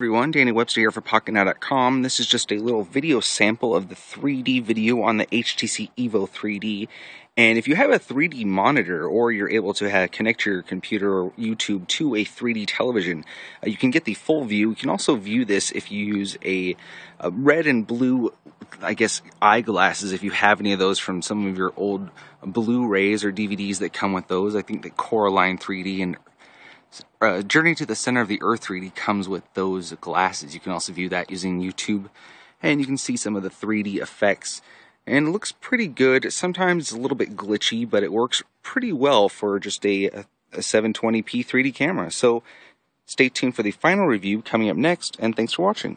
everyone, Danny Webster here for PocketNow.com. This is just a little video sample of the 3D video on the HTC Evo 3D. And if you have a 3D monitor or you're able to have, connect your computer or YouTube to a 3D television, uh, you can get the full view. You can also view this if you use a, a red and blue, I guess, eyeglasses, if you have any of those from some of your old Blu-rays or DVDs that come with those. I think the Coraline 3D and uh, Journey to the Center of the Earth 3D comes with those glasses. You can also view that using YouTube, and you can see some of the 3D effects. And it looks pretty good. Sometimes a little bit glitchy, but it works pretty well for just a, a 720p 3D camera. So stay tuned for the final review coming up next, and thanks for watching.